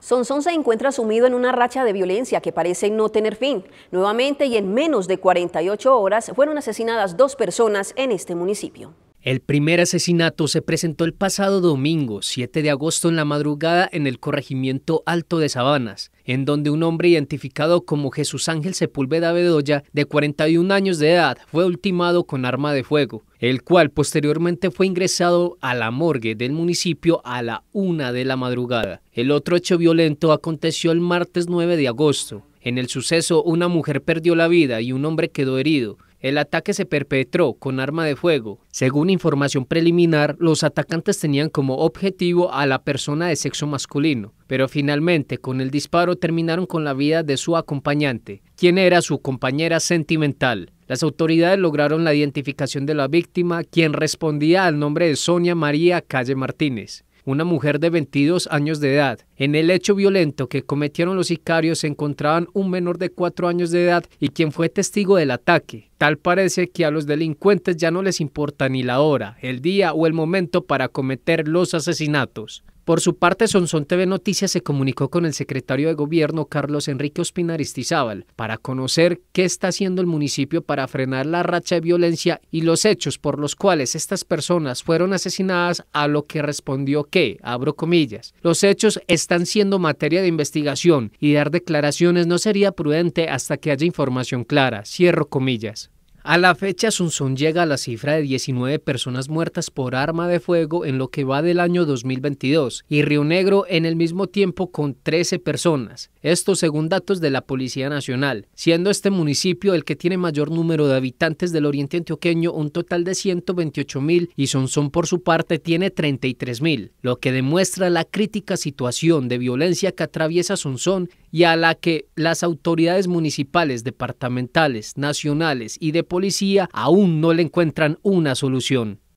Sonsón se encuentra sumido en una racha de violencia que parece no tener fin. Nuevamente y en menos de 48 horas fueron asesinadas dos personas en este municipio. El primer asesinato se presentó el pasado domingo, 7 de agosto en la madrugada, en el corregimiento Alto de Sabanas, en donde un hombre identificado como Jesús Ángel Sepúlveda Bedoya, de 41 años de edad, fue ultimado con arma de fuego, el cual posteriormente fue ingresado a la morgue del municipio a la una de la madrugada. El otro hecho violento aconteció el martes 9 de agosto. En el suceso, una mujer perdió la vida y un hombre quedó herido. El ataque se perpetró con arma de fuego. Según información preliminar, los atacantes tenían como objetivo a la persona de sexo masculino, pero finalmente con el disparo terminaron con la vida de su acompañante, quien era su compañera sentimental. Las autoridades lograron la identificación de la víctima, quien respondía al nombre de Sonia María Calle Martínez una mujer de 22 años de edad. En el hecho violento que cometieron los sicarios se encontraban un menor de 4 años de edad y quien fue testigo del ataque. Tal parece que a los delincuentes ya no les importa ni la hora, el día o el momento para cometer los asesinatos. Por su parte, Sonson TV Noticias se comunicó con el secretario de Gobierno, Carlos Enrique Ospinaristizábal para conocer qué está haciendo el municipio para frenar la racha de violencia y los hechos por los cuales estas personas fueron asesinadas, a lo que respondió que, abro comillas, los hechos están siendo materia de investigación y dar declaraciones no sería prudente hasta que haya información clara, cierro comillas. A la fecha, Sunsun llega a la cifra de 19 personas muertas por arma de fuego en lo que va del año 2022 y Río Negro en el mismo tiempo con 13 personas. Esto según datos de la Policía Nacional, siendo este municipio el que tiene mayor número de habitantes del oriente antioqueño, un total de 128 mil, y Sonsón por su parte tiene 33 mil, lo que demuestra la crítica situación de violencia que atraviesa Sonsón y a la que las autoridades municipales, departamentales, nacionales y de policía aún no le encuentran una solución.